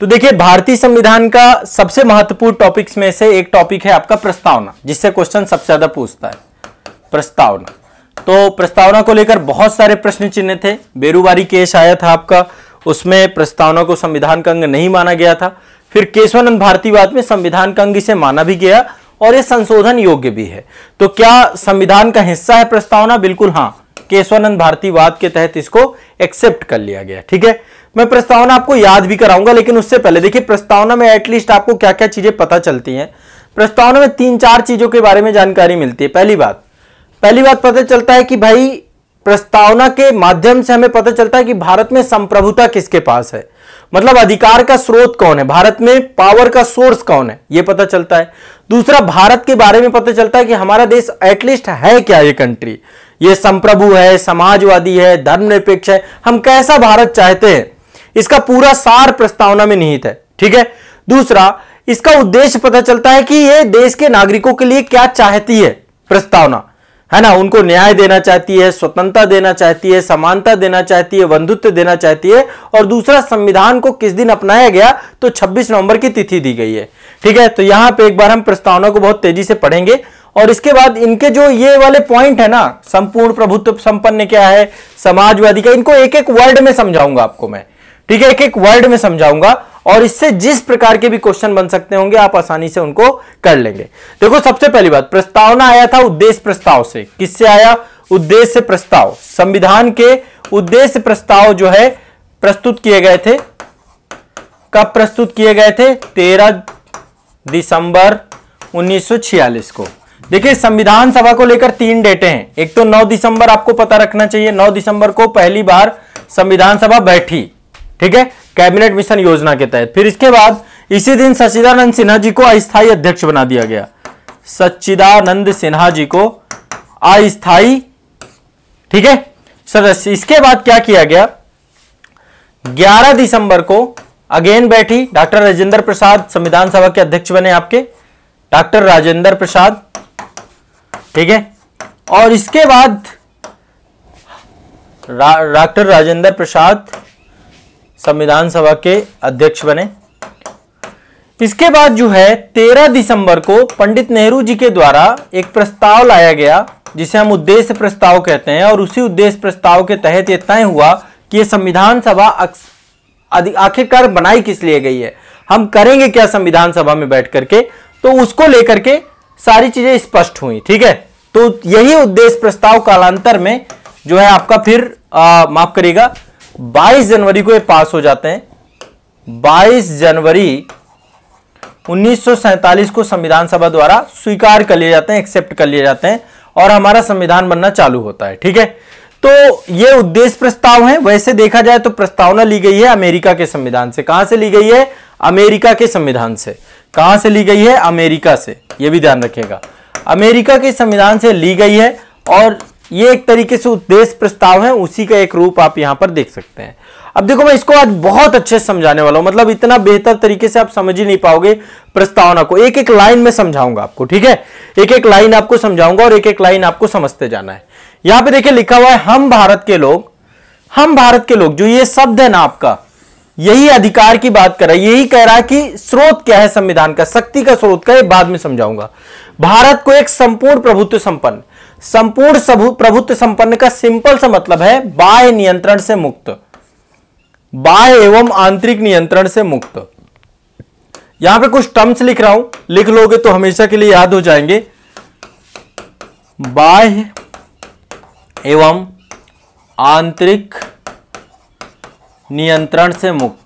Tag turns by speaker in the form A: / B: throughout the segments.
A: तो देखिए भारतीय संविधान का सबसे महत्वपूर्ण टॉपिक्स में से एक टॉपिक है आपका प्रस्तावना जिससे क्वेश्चन सबसे ज्यादा पूछता है प्रस्तावना तो प्रस्तावना को लेकर बहुत सारे प्रश्न चिन्ह थे बेरोबारी केस आया था आपका उसमें प्रस्तावना को संविधान का अंग नहीं माना गया था फिर केशवानंद भारतीवाद में संविधान का अंग इसे माना भी गया और यह संशोधन योग्य भी है तो क्या संविधान का हिस्सा है प्रस्तावना बिल्कुल हां केशवानंद भारतीवाद के तहत इसको एक्सेप्ट कर लिया गया ठीक है मैं प्रस्तावना आपको याद भी कराऊंगा लेकिन उससे पहले देखिए प्रस्तावना में एटलीस्ट आपको क्या क्या चीजें पता चलती हैं प्रस्तावना में तीन चार चीजों के बारे में जानकारी मिलती है पहली बात पहली बात पता चलता है कि भाई प्रस्तावना के माध्यम से हमें पता चलता है कि भारत में संप्रभुता किसके पास है मतलब अधिकार का स्रोत कौन है भारत में पावर का सोर्स कौन है यह पता चलता है दूसरा भारत के बारे में पता चलता है कि हमारा देश एटलीस्ट है क्या ये कंट्री ये संप्रभु है समाजवादी है धर्मनिरपेक्ष है हम कैसा भारत चाहते हैं इसका पूरा सार प्रस्तावना में निहित है ठीक है दूसरा इसका उद्देश्य पता चलता है कि ये देश के नागरिकों के लिए क्या चाहती है प्रस्तावना है ना उनको न्याय देना चाहती है स्वतंत्रता देना चाहती है समानता देना चाहती है बंधुत्व देना चाहती है और दूसरा संविधान को किस दिन अपनाया गया तो 26 नवंबर की तिथि दी गई है ठीक है तो यहां पे एक बार हम प्रस्तावना को बहुत तेजी से पढ़ेंगे और इसके बाद इनके जो ये वाले पॉइंट है ना संपूर्ण प्रभुत्व संपन्न क्या है समाजवादी का इनको एक एक वर्ड में समझाऊंगा आपको मैं ठीक है एक एक वर्ड में समझाऊंगा और इससे जिस प्रकार के भी क्वेश्चन बन सकते होंगे आप आसानी से उनको कर लेंगे देखो सबसे पहली बात प्रस्तावना आया था उद्देश्य प्रस्ताव से किससे आया उद्देश्य प्रस्ताव संविधान के उद्देश्य प्रस्ताव जो है प्रस्तुत किए गए थे कब प्रस्तुत किए गए थे तेरह दिसंबर 1946 को देखिए संविधान सभा को लेकर तीन डेटे हैं एक तो 9 दिसंबर आपको पता रखना चाहिए 9 दिसंबर को पहली बार संविधान सभा बैठी ठीक है कैबिनेट मिशन योजना के तहत फिर इसके बाद इसी दिन सच्चिदानंद सिन्हा जी को अस्थायी अध्यक्ष बना दिया गया सच्चिदानंद सिन्हा जी को अस्थायी ठीक है सदस्य इसके बाद क्या किया गया 11 दिसंबर को अगेन बैठी डॉक्टर राजेंद्र प्रसाद संविधान सभा के अध्यक्ष बने आपके डॉक्टर राजेंद्र प्रसाद ठीक है और इसके बाद डॉक्टर रा, राजेंद्र प्रसाद संविधान सभा के अध्यक्ष बने इसके बाद जो है 13 दिसंबर को पंडित नेहरू जी के द्वारा एक प्रस्ताव लाया गया जिसे हम उद्देश्य प्रस्ताव कहते हैं और उसी उद्देश्य प्रस्ताव के तहत यह तय हुआ कि यह संविधान सभा आखिरकार बनाई किस लिए गई है हम करेंगे क्या संविधान सभा में बैठ करके तो उसको लेकर के सारी चीजें स्पष्ट हुई ठीक है तो यही उद्देश्य प्रस्ताव कालांतर में जो है आपका फिर माफ करेगा 22 जनवरी को ये पास हो जाते हैं 22 जनवरी उन्नीस को संविधान सभा द्वारा स्वीकार कर लिए जाते हैं एक्सेप्ट कर लिए जाते हैं और हमारा संविधान बनना चालू होता है ठीक है तो ये उद्देश्य प्रस्ताव है वैसे देखा जाए तो प्रस्तावना ली गई है अमेरिका के संविधान से कहां से ली गई है अमेरिका के संविधान से कहां से ली गई है अमेरिका से यह भी ध्यान रखेगा अमेरिका के संविधान से ली गई है और ये एक तरीके से उद्देश्य प्रस्ताव है उसी का एक रूप आप यहां पर देख सकते हैं अब देखो मैं इसको आज बहुत अच्छे से समझाने वाला हूं मतलब इतना बेहतर तरीके से आप समझ ही नहीं पाओगे प्रस्तावना को एक एक लाइन में समझाऊंगा आपको ठीक है एक एक लाइन आपको समझाऊंगा और एक एक लाइन आपको समझते जाना है यहां पर देखिए लिखा हुआ है हम भारत के लोग हम भारत के लोग जो ये शब्द है ना आपका यही अधिकार की बात कर रहा है यही कह रहा है कि स्रोत क्या है संविधान का शक्ति का स्रोत का ये बाद में समझाऊंगा भारत को एक संपूर्ण प्रभुत्व संपन्न संपूर्ण प्रभुत्व संपन्न का सिंपल सा मतलब है बाह्य नियंत्रण से मुक्त बाह्य एवं आंतरिक नियंत्रण से मुक्त यहां पे कुछ टर्म्स लिख रहा हूं लिख लोगे तो हमेशा के लिए याद हो जाएंगे बाह्य एवं आंतरिक नियंत्रण से मुक्त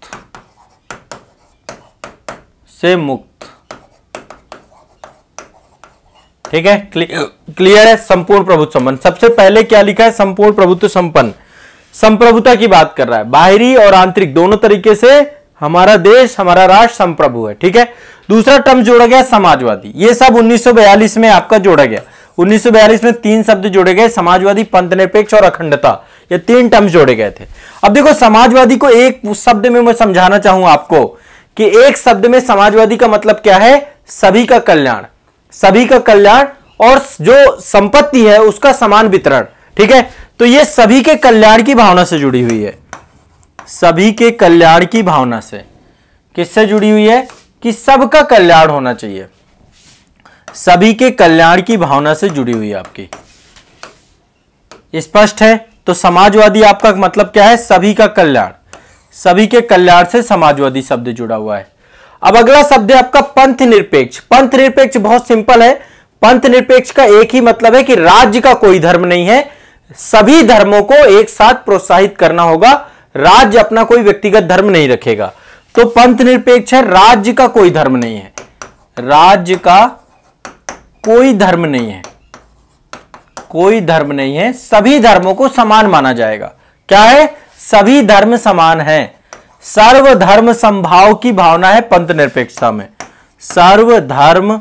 A: से मुक्त ठीक है क्लियर है संपूर्ण प्रभुत्व संपन्न सबसे पहले क्या लिखा है संपूर्ण प्रभुत्व संपन्न संप्रभुता की बात कर रहा है बाहरी और आंतरिक दोनों तरीके से हमारा देश हमारा राष्ट्र संप्रभु है ठीक है दूसरा टर्म जोड़ा गया समाजवादी ये सब 1942 में आपका जोड़ा गया 1942 में तीन शब्द जोड़े गए समाजवादी पंथ निरपेक्ष और अखंडता ये तीन टर्म जोड़े गए थे अब देखो समाजवादी को एक शब्द में मैं समझाना चाहूं आपको कि एक शब्द में समाजवादी का मतलब क्या है सभी का कल्याण सभी का कल्याण और जो संपत्ति है उसका समान वितरण ठीक है तो ये सभी के कल्याण की भावना से जुड़ी हुई है सभी के कल्याण की भावना से किससे जुड़ी हुई है कि सबका कल्याण होना चाहिए सभी के कल्याण की भावना से जुड़ी हुई है आपकी स्पष्ट है तो समाजवादी आपका मतलब क्या है सभी का कल्याण सभी के कल्याण से समाजवादी शब्द जुड़ा हुआ है अब अगला शब्द है आपका पंथ निरपेक्ष पंथ निरपेक्ष बहुत सिंपल है पंथ निरपेक्ष का एक ही मतलब है कि राज्य का कोई धर्म नहीं है सभी धर्मों को एक साथ प्रोत्साहित करना होगा राज्य अपना कोई व्यक्तिगत धर्म नहीं रखेगा तो पंथ निरपेक्ष है राज्य का कोई धर्म नहीं है राज्य का कोई धर्म नहीं है कोई धर्म नहीं है सभी धर्मों को समान माना जाएगा क्या है सभी धर्म समान हैं सर्वधर्म संभाव की भावना है पंथ निरपेक्षता में सर्वधर्म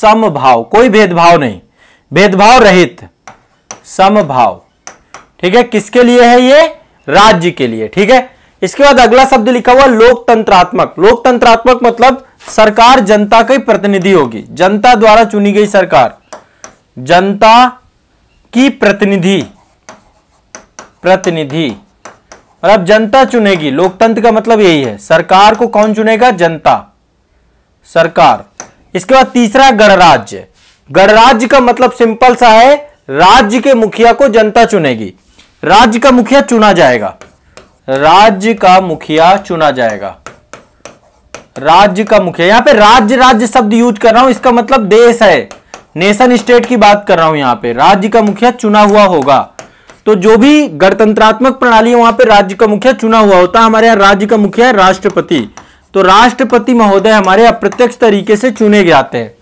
A: समभाव कोई भेदभाव नहीं भेदभाव रहित समभाव ठीक है किसके लिए है ये राज्य के लिए ठीक है इसके बाद अगला शब्द लिखा हुआ लोकतंत्रात्मक लोकतंत्रात्मक मतलब सरकार जनता की प्रतिनिधि होगी जनता द्वारा चुनी गई सरकार जनता की प्रतिनिधि प्रतिनिधि और अब जनता चुनेगी लोकतंत्र का मतलब यही है सरकार को कौन चुनेगा जनता सरकार इसके बाद तीसरा गणराज्य गणराज्य का मतलब सिंपल सा है राज्य के मुखिया को जनता चुनेगी राज्य का मुखिया चुना जाएगा राज्य का मुखिया चुना जाएगा राज्य का मुखिया यहां पे राज्य राज्य शब्द यूज कर रहा हूं इसका मतलब देश है नेशन स्टेट की बात कर रहा हूं यहां पे राज्य का मुखिया चुना हुआ होगा तो जो भी गणतंत्रात्मक प्रणाली वहां पर राज्य का मुखिया चुना हुआ होता है हमारे यहाँ राज्य का मुखिया है राष्ट्रपति तो राष्ट्रपति महोदय हमारे अप्रत्यक्ष तरीके से चुने जाते हैं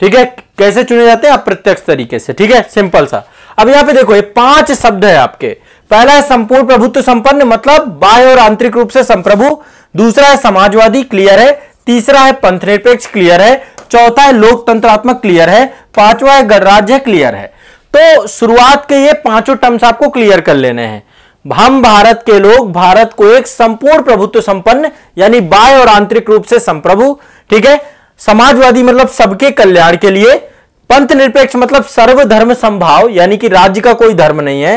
A: ठीक है कैसे चुने जाते हैं अप्रत्यक्ष तरीके से ठीक है सिंपल सा अब यहां पे देखो ये पांच शब्द है आपके पहला है संपूर्ण प्रभुत्व संपन्न मतलब बाह्य और आंतरिक रूप से संप्रभु दूसरा है समाजवादी क्लियर है तीसरा है पंथ निरपेक्ष क्लियर है चौथा है लोकतंत्रात्मक क्लियर है पांचवा है गणराज्य क्लियर है तो शुरुआत के ये पांचों टर्म्स आपको क्लियर कर लेने हैं हम भारत के लोग भारत को एक संपूर्ण प्रभुत्व संपन्न यानी बाय और आंतरिक रूप से संप्रभु ठीक है समाजवादी मतलब सबके कल्याण के लिए पंथ निरपेक्ष मतलब सर्वधर्म संभाव यानी कि राज्य का कोई धर्म नहीं है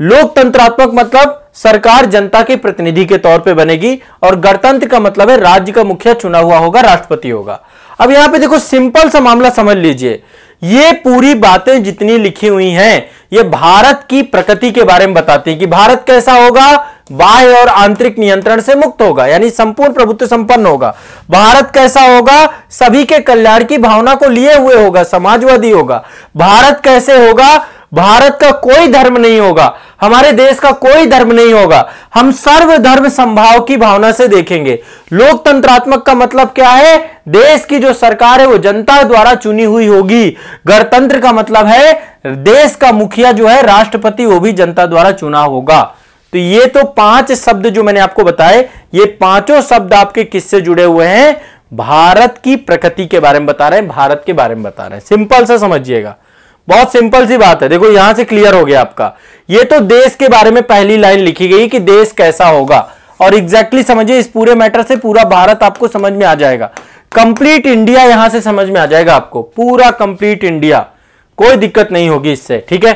A: लोकतंत्रात्मक मतलब सरकार जनता के प्रतिनिधि के तौर पे बनेगी और गणतंत्र का मतलब है राज्य का मुखिया चुना हुआ होगा राष्ट्रपति होगा अब यहां पे देखो सिंपल सा मामला समझ लीजिए ये पूरी बातें जितनी लिखी हुई हैं ये भारत की प्रकृति के बारे में बताती है कि भारत कैसा होगा बाह्य और आंतरिक नियंत्रण से मुक्त होगा यानी संपूर्ण प्रभुत्व संपन्न होगा भारत कैसा होगा सभी के कल्याण की भावना को लिए हुए होगा समाजवादी होगा भारत कैसे होगा भारत का कोई धर्म नहीं होगा हमारे देश का कोई धर्म नहीं होगा हम सर्वधर्म संभाव की भावना से देखेंगे लोकतंत्रात्मक का मतलब क्या है देश की जो सरकार है वो जनता द्वारा चुनी हुई होगी गणतंत्र का मतलब है देश का मुखिया जो है राष्ट्रपति वो भी जनता द्वारा चुना होगा तो ये तो पांच शब्द जो मैंने आपको बताए ये पांचों शब्द आपके किससे जुड़े हुए हैं भारत की प्रकृति के बारे में बता रहे हैं भारत के बारे में बता रहे हैं सिंपल से समझिएगा बहुत सिंपल सी बात है देखो यहां से क्लियर हो गया आपका ये तो देश के बारे में पहली लाइन लिखी गई कि देश कैसा होगा और एग्जैक्टली exactly समझिए इस पूरे मैटर से पूरा भारत आपको समझ में आ जाएगा कंप्लीट इंडिया यहां से समझ में आ जाएगा आपको पूरा कंप्लीट इंडिया कोई दिक्कत नहीं होगी इससे ठीक है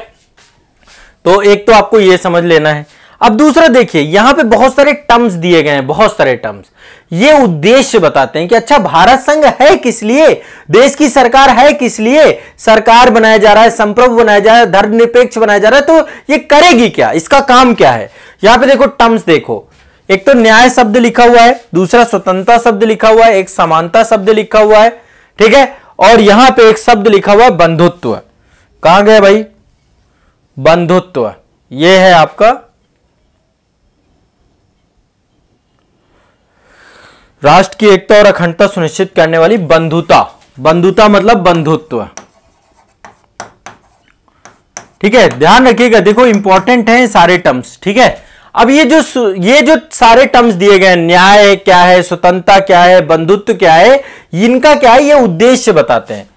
A: तो एक तो आपको यह समझ लेना है अब दूसरा देखिए यहां पे बहुत सारे टर्म्स दिए गए हैं बहुत सारे टर्म्स ये उद्देश्य बताते हैं कि अच्छा भारत संघ है किस लिए देश की सरकार है किस लिए सरकार बनाया जा रहा है संप्रभु बनाया जा रहा है धर्मनिरपेक्ष बनाया जा रहा है तो ये करेगी क्या इसका काम क्या है यहां पे देखो टर्म्स देखो एक तो न्याय शब्द लिखा हुआ है दूसरा स्वतंत्रता शब्द लिखा हुआ है एक समानता शब्द लिखा हुआ है ठीक है और यहां पर एक शब्द लिखा हुआ है बंधुत्व कहां गए भाई बंधुत्व ये है आपका राष्ट्र की एकता और अखंडता सुनिश्चित करने वाली बंधुता बंधुता मतलब बंधुत्व ठीक है ध्यान रखिएगा देखो इंपॉर्टेंट है सारे टर्म्स ठीक है अब ये जो ये जो सारे टर्म्स दिए गए न्याय क्या है स्वतंत्रता क्या है बंधुत्व क्या है इनका क्या है ये उद्देश्य बताते हैं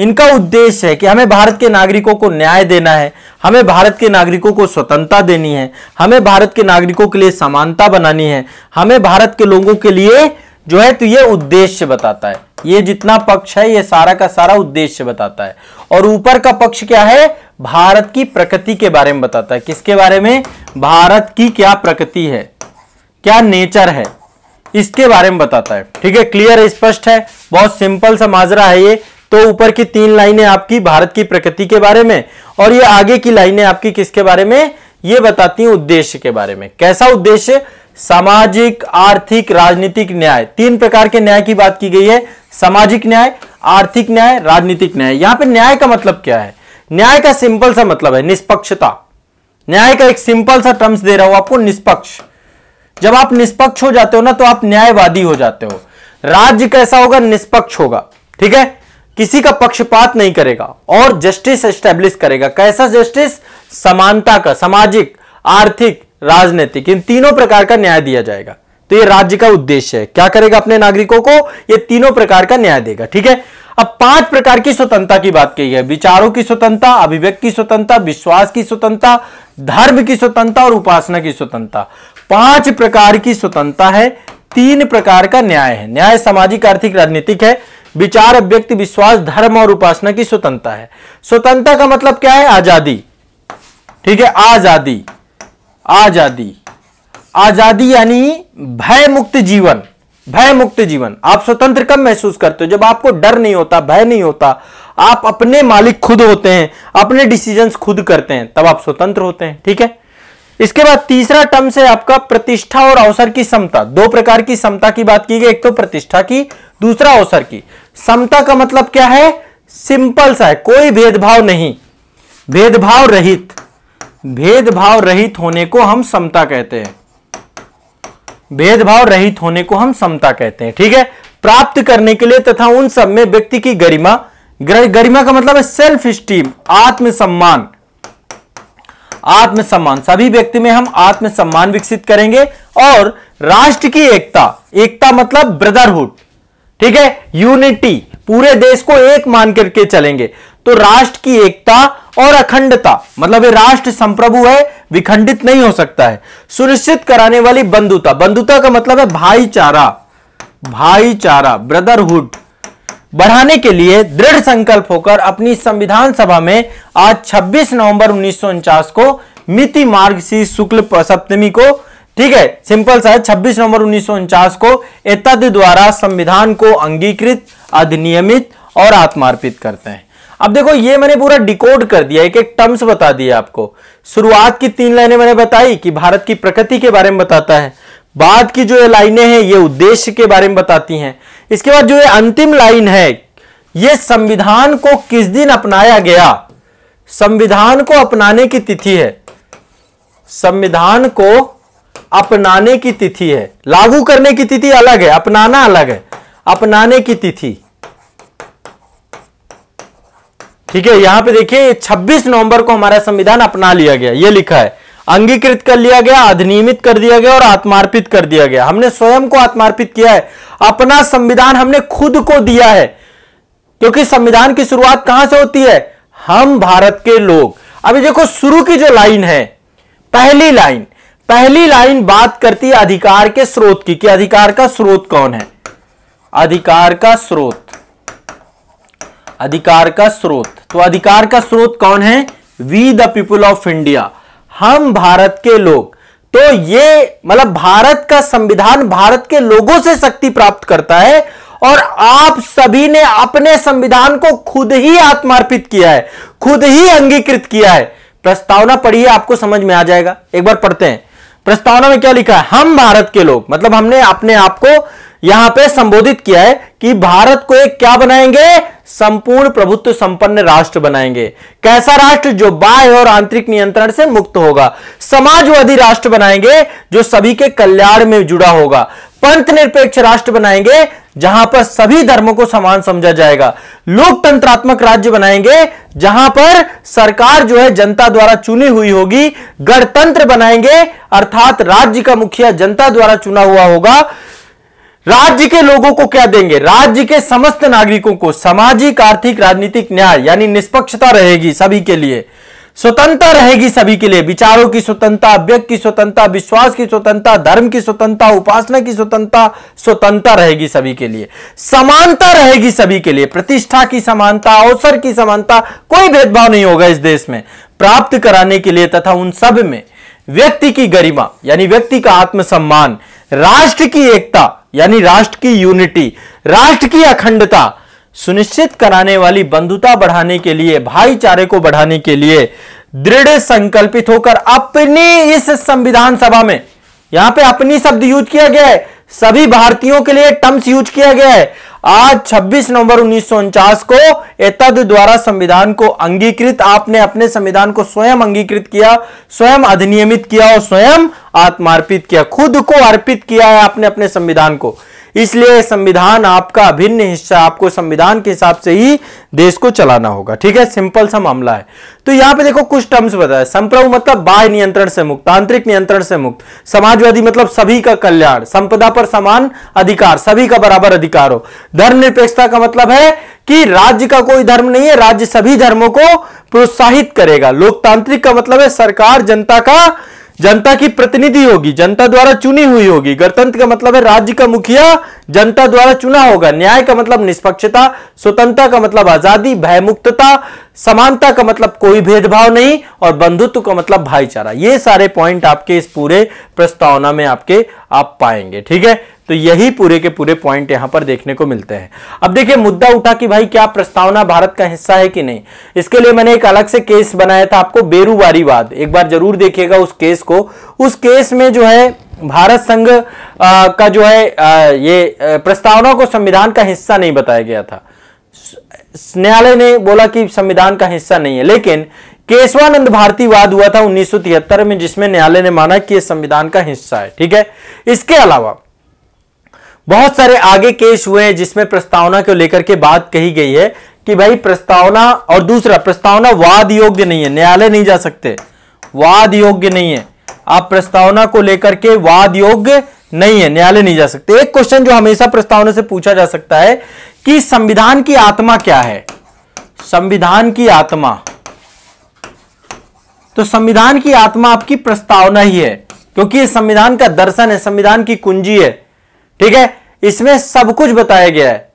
A: इनका उद्देश्य है कि हमें भारत के नागरिकों को न्याय देना है हमें भारत के नागरिकों को स्वतंत्रता देनी है हमें भारत के नागरिकों के लिए समानता बनानी है हमें भारत के लोगों के लिए जो है तो ये उद्देश्य बताता है ये जितना पक्ष है ये सारा का सारा उद्देश्य बताता है और ऊपर का पक्ष क्या है भारत की प्रकृति के बारे में बताता है किसके बारे में भारत की क्या प्रकृति है क्या नेचर है इसके बारे में बताता है ठीक है क्लियर स्पष्ट है बहुत सिंपल सा माजरा है ये तो ऊपर की तीन लाइनें आपकी भारत की प्रकृति के बारे में और ये आगे की लाइनें आपकी किसके बारे में ये बताती हैं उद्देश्य के बारे में कैसा उद्देश्य सामाजिक आर्थिक राजनीतिक न्याय तीन प्रकार के न्याय की बात की गई है सामाजिक न्याय आर्थिक न्याय राजनीतिक न्याय यहां पर न्याय का मतलब क्या है न्याय का सिंपल सा मतलब है निष्पक्षता न्याय का एक सिंपल सा टर्म्स दे रहा हूं आपको निष्पक्ष जब आप निष्पक्ष हो जाते हो ना तो आप न्यायवादी हो जाते हो राज्य कैसा होगा निष्पक्ष होगा ठीक है किसी का पक्षपात नहीं करेगा और जस्टिस एस्टेब्लिश करेगा कैसा जस्टिस समानता का सामाजिक आर्थिक राजनीतिक इन तीनों प्रकार का न्याय दिया जाएगा तो ये राज्य का उद्देश्य है क्या करेगा अपने नागरिकों को ये तीनों प्रकार का न्याय देगा ठीक है अब पांच प्रकार की स्वतंत्रता की बात कही है विचारों की स्वतंत्रता अभिव्यक्ति की स्वतंत्रता विश्वास की स्वतंत्रता धर्म की स्वतंत्रता और उपासना की स्वतंत्रता पांच प्रकार की स्वतंत्रता है तीन प्रकार का न्याय है न्याय सामाजिक आर्थिक राजनीतिक है विचार अभिव्यक्ति विश्वास धर्म और उपासना की स्वतंत्रता है स्वतंत्रता का मतलब क्या है आजादी ठीक है आजादी आजादी आजादी यानी भय मुक्त जीवन भय मुक्त जीवन आप स्वतंत्र कब महसूस करते हो जब आपको डर नहीं होता भय नहीं होता आप अपने मालिक खुद होते हैं अपने डिसीजंस खुद करते हैं तब आप स्वतंत्र होते हैं ठीक है इसके बाद तीसरा टर्म से आपका प्रतिष्ठा और अवसर की समता दो प्रकार की समता की बात की गई एक तो प्रतिष्ठा की दूसरा अवसर की समता का मतलब क्या है सिंपल सा है कोई भेदभाव नहीं भेदभाव रहित भेदभाव रहित होने को हम समता कहते हैं भेदभाव रहित होने को हम समता कहते हैं ठीक है प्राप्त करने के लिए तथा उन सब में व्यक्ति की गरिमा गरिमा का मतलब है सेल्फ स्टीम आत्मसम्मान आत्मसम्मान सभी व्यक्ति में हम आत्मसम्मान विकसित करेंगे और राष्ट्र की एकता एकता मतलब ब्रदरहुड ठीक है यूनिटी पूरे देश को एक मान करके चलेंगे तो राष्ट्र की एकता और अखंडता मतलब ये राष्ट्र संप्रभु है विखंडित नहीं हो सकता है सुनिश्चित कराने वाली बंधुता बंधुता का मतलब है भाईचारा भाईचारा ब्रदरहुड बढ़ाने के लिए दृढ़ संकल्प होकर अपनी संविधान सभा में आज 26 नवंबर उन्नीस को मिति मार्ग सी शुक्ल सप्तमी को ठीक है सिंपल सा है 26 नवंबर उन्नीस को एतद द्वारा संविधान को अंगीकृत अधिनियमित और आत्मार्पित करते हैं अब देखो ये मैंने पूरा डिकोड कर दिया एक एक टर्म्स बता दिए आपको शुरुआत की तीन लाइनें मैंने बताई कि भारत की प्रकृति के बारे में बताता है बाद की जो ये लाइनें हैं ये उद्देश्य के बारे में बताती हैं इसके बाद जो ये अंतिम लाइन है ये संविधान को किस दिन अपनाया गया संविधान को अपनाने की तिथि है संविधान को अपनाने की तिथि है लागू करने की तिथि अलग है अपनाना अलग है अपनाने की तिथि ठीक है यहां पे देखिए 26 नवंबर को हमारा संविधान अपना लिया गया ये लिखा है अंगीकृत कर लिया गया अधिनियमित कर दिया गया और आत्मार्पित कर दिया गया हमने स्वयं को आत्मार्पित किया है अपना संविधान हमने खुद को दिया है क्योंकि संविधान की शुरुआत कहां से होती है हम भारत के लोग अभी देखो शुरू की जो लाइन है पहली लाइन पहली लाइन बात करती है अधिकार के स्रोत की कि अधिकार का स्रोत कौन है अधिकार का स्रोत अधिकार का स्रोत तो अधिकार का स्रोत कौन है we the people of India हम भारत के लोग तो ये मतलब भारत का संविधान भारत के लोगों से शक्ति प्राप्त करता है और आप सभी ने अपने संविधान को खुद ही आत्मार्पित किया है खुद ही अंगीकृत किया है प्रस्तावना पढ़िए आपको समझ में आ जाएगा एक बार पढ़ते हैं प्रस्तावना में क्या लिखा है हम भारत के लोग मतलब हमने अपने आप को यहां पे संबोधित किया है कि भारत को एक क्या बनाएंगे संपूर्ण प्रभुत्व संपन्न राष्ट्र बनाएंगे कैसा राष्ट्र जो बाह्य और आंतरिक नियंत्रण से मुक्त होगा समाजवादी राष्ट्र बनाएंगे जो सभी के कल्याण में जुड़ा होगा पंथ निरपेक्ष राष्ट्र बनाएंगे जहां पर सभी धर्मों को समान समझा जाएगा लोकतंत्रात्मक राज्य बनाएंगे जहां पर सरकार जो है जनता द्वारा चुनी हुई होगी गणतंत्र बनाएंगे अर्थात राज्य का मुखिया जनता द्वारा चुना हुआ होगा राज्य के लोगों को क्या देंगे राज्य के समस्त नागरिकों को सामाजिक आर्थिक राजनीतिक न्याय यानी निष्पक्षता रहेगी सभी के लिए स्वतंत्रता रहेगी सभी के लिए विचारों की स्वतंत्रता व्यक्ति की स्वतंत्रता विश्वास की स्वतंत्रता धर्म की स्वतंत्रता उपासना की स्वतंत्रता स्वतंत्रता रहेगी सभी के लिए समानता रहेगी सभी के लिए प्रतिष्ठा की समानता अवसर की समानता कोई भेदभाव नहीं होगा इस देश में प्राप्त कराने के लिए तथा उन सब में व्यक्ति की गरिमा यानी व्यक्ति का आत्मसम्मान राष्ट्र की एकता यानी राष्ट्र की यूनिटी राष्ट्र की अखंडता सुनिश्चित कराने वाली बंधुता बढ़ाने के लिए भाईचारे को बढ़ाने के लिए दृढ़ संकल्पित होकर अपनी इस संविधान सभा में यहां पे अपनी शब्द यूज किया गया है सभी भारतीयों के लिए टर्म्स यूज किया गया है आज 26 नवंबर उन्नीस को एतद द्वारा संविधान को अंगीकृत आपने अपने संविधान को स्वयं अंगीकृत किया स्वयं अधिनियमित किया और स्वयं आत्मार्पित किया खुद को अर्पित किया है आपने अपने संविधान को इसलिए संविधान आपका अभिन्न हिस्सा आपको संविधान के हिसाब से ही देश को चलाना होगा ठीक है सिंपल सा मामला है तो यहां पे देखो कुछ टर्म्स बताया संप्रभु मतलब बाह्य नियंत्रण से मुक्त तांत्रिक नियंत्रण से मुक्त समाजवादी मतलब सभी का कल्याण संपदा पर समान अधिकार सभी का बराबर अधिकार हो धर्मनिरपेक्षता का मतलब है कि राज्य का कोई धर्म नहीं है राज्य सभी धर्मों को प्रोत्साहित करेगा लोकतांत्रिक का मतलब है सरकार जनता का जनता की प्रतिनिधि होगी जनता द्वारा चुनी हुई होगी गणतंत्र का मतलब है राज्य का मुखिया जनता द्वारा चुना होगा न्याय का मतलब निष्पक्षता स्वतंत्रता का मतलब आजादी भयमुक्तता समानता का मतलब कोई भेदभाव नहीं और बंधुत्व का मतलब भाईचारा ये सारे पॉइंट आपके इस पूरे प्रस्तावना में आपके आप पाएंगे ठीक है तो यही पूरे के पूरे पॉइंट यहां पर देखने को मिलते हैं अब देखिए मुद्दा उठा कि भाई क्या प्रस्तावना भारत का हिस्सा है कि नहीं इसके लिए मैंने एक अलग से केस बनाया था आपको बेरूबारीवाद एक बार जरूर देखिएगा उस केस को उस केस में जो है भारत संघ का जो है आ, ये प्रस्तावना को संविधान का हिस्सा नहीं बताया गया था न्यायालय ने बोला कि संविधान का हिस्सा नहीं है लेकिन केशवानंद भारती वाद हुआ था उन्नीस में जिसमें न्यायालय ने माना कि यह संविधान का हिस्सा है ठीक है इसके अलावा बहुत सारे आगे केस हुए हैं जिसमें प्रस्तावना को लेकर के बात कही गई है कि भाई प्रस्तावना और दूसरा प्रस्तावना वाद योग्य नहीं है न्यायालय नहीं जा सकते वाद योग्य नहीं है आप प्रस्तावना को लेकर के वाद योग्य नहीं है न्यायालय नहीं जा सकते एक क्वेश्चन जो हमेशा प्रस्तावना से पूछा जा सकता है कि संविधान की आत्मा क्या है संविधान की आत्मा तो संविधान की आत्मा आपकी प्रस्तावना ही है क्योंकि ये संविधान का दर्शन है संविधान की कुंजी है ठीक है इसमें सब कुछ बताया गया है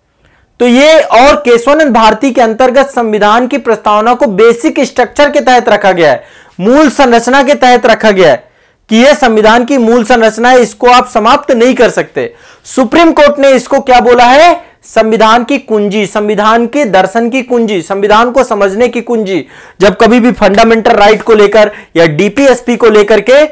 A: तो ये और केशवानंद भारती के अंतर्गत संविधान की प्रस्तावना को बेसिक स्ट्रक्चर के तहत रखा गया है मूल संरचना के तहत रखा गया है कि यह संविधान की मूल संरचना है इसको आप समाप्त नहीं कर सकते सुप्रीम कोर्ट ने इसको क्या बोला है संविधान की कुंजी संविधान के दर्शन की कुंजी संविधान को समझने की कुंजी जब कभी भी फंडामेंटल राइट को लेकर या डीपीएसपी को लेकर के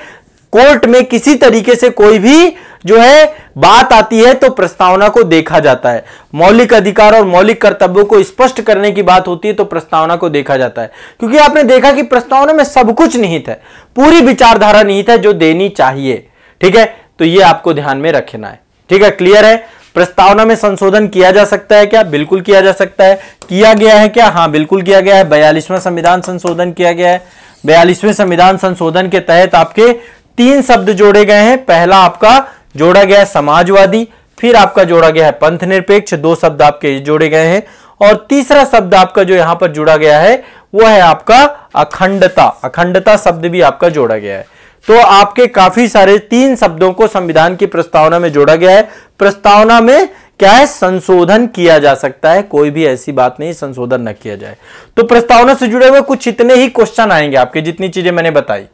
A: कोर्ट में किसी तरीके से कोई भी जो है बात आती है तो प्रस्तावना को देखा जाता है मौलिक अधिकार और मौलिक कर्तव्यों को स्पष्ट करने की बात होती है तो प्रस्तावना को देखा जाता है क्योंकि आपने देखा कि प्रस्तावना में सब कुछ निहित है पूरी विचारधारा निहित है जो देनी चाहिए ठीक है तो यह आपको ध्यान में रखना है ठीक है क्लियर है प्रस्तावना में संशोधन किया जा सकता है क्या बिल्कुल किया जा सकता है किया गया है क्या हाँ बिल्कुल किया गया है बयालीसवें संविधान संशोधन किया गया है बयालीसवें संविधान संशोधन के तहत आपके तीन शब्द जोड़े गए हैं पहला आपका जोड़ा गया है समाजवादी फिर आपका जोड़ा गया है पंथ निरपेक्ष दो शब्द आपके जोड़े गए हैं और तीसरा शब्द आपका जो यहां पर जुड़ा गया है वो है आपका अखंडता अखंडता शब्द भी आपका जोड़ा गया है तो आपके काफी सारे तीन शब्दों को संविधान की प्रस्तावना में जोड़ा गया है प्रस्तावना में क्या है संशोधन किया जा सकता है कोई भी ऐसी बात नहीं संशोधन न किया जाए तो प्रस्तावना से जुड़े हुए कुछ इतने ही क्वेश्चन आएंगे आपके जितनी चीजें मैंने बताई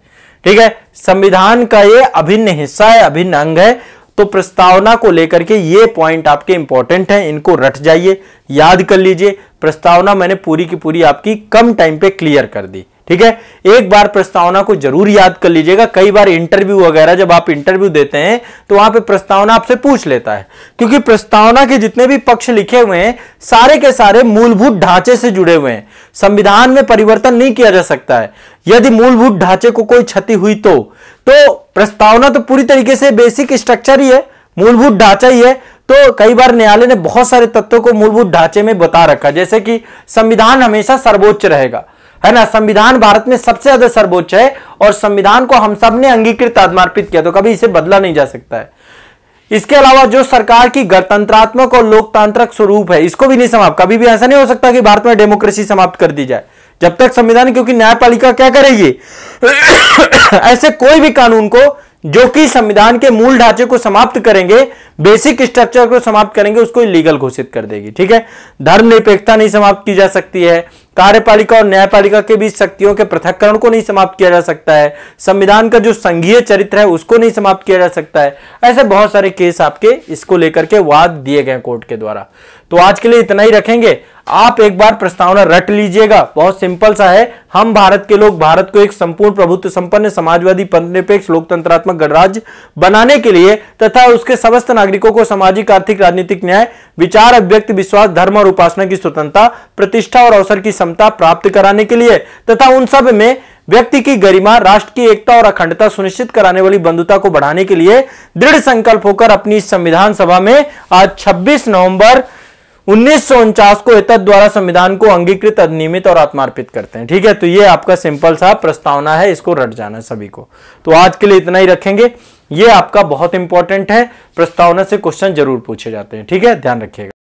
A: ठीक है संविधान का ये अभिन्न हिस्सा है अभिन्न अंग है तो प्रस्तावना को लेकर के ये पॉइंट आपके इंपॉर्टेंट हैं इनको रट जाइए याद कर लीजिए प्रस्तावना मैंने पूरी की पूरी आपकी कम टाइम पे क्लियर कर दी ठीक है एक बार प्रस्तावना को जरूर याद कर लीजिएगा कई बार इंटरव्यू वगैरह जब आप इंटरव्यू देते हैं तो वहां पे प्रस्तावना आपसे पूछ लेता है क्योंकि प्रस्तावना के जितने भी पक्ष लिखे हुए हैं सारे के सारे मूलभूत ढांचे से जुड़े हुए हैं संविधान में परिवर्तन नहीं किया जा सकता है यदि मूलभूत ढांचे को कोई क्षति हुई तो, तो प्रस्तावना तो पूरी तरीके से बेसिक स्ट्रक्चर ही है मूलभूत ढांचा ही है तो कई बार न्यायालय ने बहुत सारे तत्वों को मूलभूत ढांचे में बता रखा जैसे कि संविधान हमेशा सर्वोच्च रहेगा है ना संविधान भारत में सबसे ज्यादा सर्वोच्च है और संविधान को हम सब ने अंगीकृत आत्मार्पित किया तो कभी इसे बदला नहीं जा सकता है इसके अलावा जो सरकार की गणतंत्रात्मक और लोकतांत्रिक स्वरूप है इसको भी नहीं समाप्त कभी भी ऐसा नहीं हो सकता कि भारत में डेमोक्रेसी समाप्त कर दी जाए जब तक संविधान क्योंकि न्यायपालिका क्या करेगी ऐसे कोई भी कानून को जो कि संविधान के मूल ढांचे को समाप्त करेंगे बेसिक स्ट्रक्चर को समाप्त करेंगे उसको इलीगल घोषित कर देगी ठीक है धर्म निरपेक्षता नहीं समाप्त की जा सकती है कार्यपालिका और न्यायपालिका के बीच शक्तियों के पृथककरण को नहीं समाप्त किया जा सकता है संविधान का जो संघीय चरित्र है उसको नहीं समाप्त किया जा सकता है ऐसे बहुत सारे केस आपके इसको लेकर के वाद दिए गए कोर्ट के द्वारा तो आज के लिए इतना ही रखेंगे आप एक बार प्रस्तावना रट लीजिएगा बहुत सिंपल सा है हम भारत के लोग भारत को एक संपूर्ण प्रभुत्व संपन्न समाजवादी पंथनिरपेक्ष लोकतंत्रात्मक गणराज्य बनाने के लिए तथा उसके समस्त नागरिकों को सामाजिक आर्थिक राजनीतिक न्याय विचार अभिव्यक्ति विश्वास धर्म और उपासना की स्वतंत्रता प्रतिष्ठा और अवसर की क्षमता प्राप्त कराने के लिए तथा उन सब में व्यक्ति की गरिमा राष्ट्र की एकता और अखंडता सुनिश्चित कराने वाली बंधुता को बढ़ाने के लिए दृढ़ संकल्प होकर अपनी संविधान सभा में आज 26 नवंबर उन्नीस को एतद द्वारा संविधान को अंगीकृत अधिनियमित और आत्मार्पित करते हैं ठीक है तो ये आपका सिंपल सा प्रस्तावना है इसको रट जाना है सभी को तो आज के लिए इतना ही रखेंगे ये आपका बहुत इंपॉर्टेंट है प्रस्तावना से क्वेश्चन जरूर पूछे जाते हैं ठीक है ध्यान रखिएगा